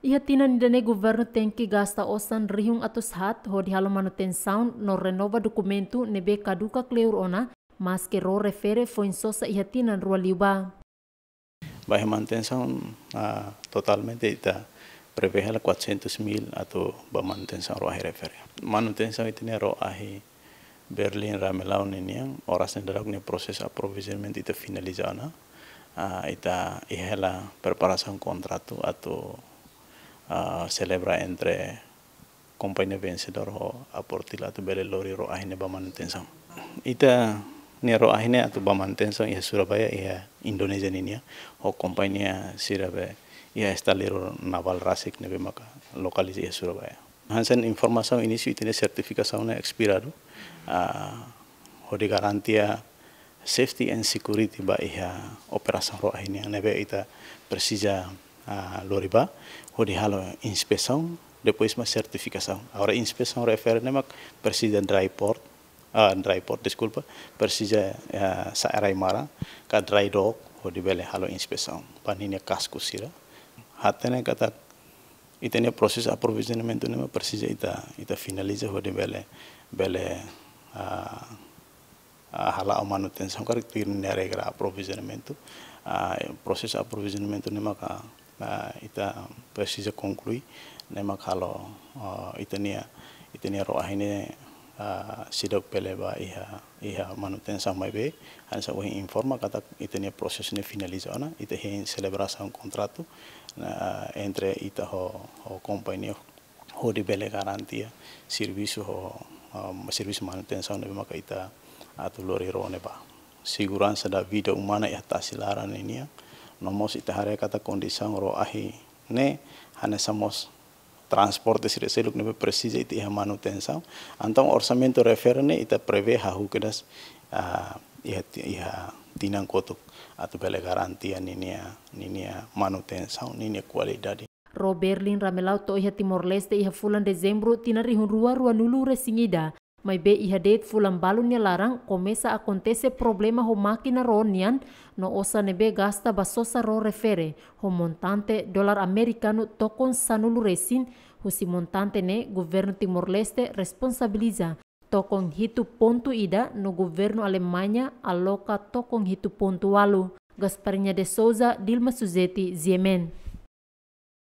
Ia Tina, dane governo tenki gasta osan rihung atus hat ho di halomanu ten sound no renova dokumentu nebe kaduka kleur ona maske ro refere fo sosa ia tinan rua liuba. Vai manutenção uh, totalmente ita prevehela 400 mil atau ba manutenção sound ahi refere. Manutenção itine ro ahi Berlin ramelau neniang oras nendarak ne proses aprovisionment ita finalizana uh, ita ihela preparasan kontratu atau Ah, celebra entre compañía vencedor ho aportila tu bele lori ro ahine bamantensan ita ni ro ahine atu bamantensan ia Surabaya ia Indonesia ni o ho compañía sirabe ia estaliro naval rasik be maka lokalis ia Surabaya hansen informação início itine sertifikasi na expirado uh, ah, ho di garantia safety and security ba ia operasi ro ahine ne be ita persija a loriba hodi halo inspeção depois uma certificação agora inspeção refere nema precisa dry port uh, dry port desculpa precisa uh, mara ka dry dock hodi bele halo inspeção panini casco sira hatene kata itenia proses aprovisionamento nema persija ita ita finaliza hodi bele bele uh, uh, hala amanu cara que tu ir nere aprovisionamento uh, proses aprovisionamento nema ka uh, nah, kita presisi konklui nema kalau uh, eh, itania itania roh ini uh, sidok peleba iha iha manuten samai be han sa informa kata itania proses ne finalisana, itu hein selebrasi celebração contrato nah, entre ita ho ho company ho di bele garantia ya, serviço ho eh, um, manuten manutenção ibe maka ita atulori ro neba. Siguran segurança video vida umana ya a tasilara nomos itahare kata kondisang ro ahi ne hane samos transporte sire seluk nebe precisa iti hamanu antong orsamento referne ita preve hahu kedas uh, ah, iha, ya iha ya kotuk atau bela garantia ninia ninia manutenção ninia qualidade Roberlin Ramelau to iha ya Timor Leste iha fulan Desembro tinari hun rua rua nulu resingida Mai be iha det fulan balun larang komesa akontese problema ho máquina ronian no osa be gasta basosa ro refere ho montante dolar americano tokon sanulu resin ho si montante ne governo Timor Leste responsabiliza tokon hitu pontu ida no governo Alemanya aloka tokon hitu pontu walu. Gasparnya de Souza Dilma Suzeti Ziemen.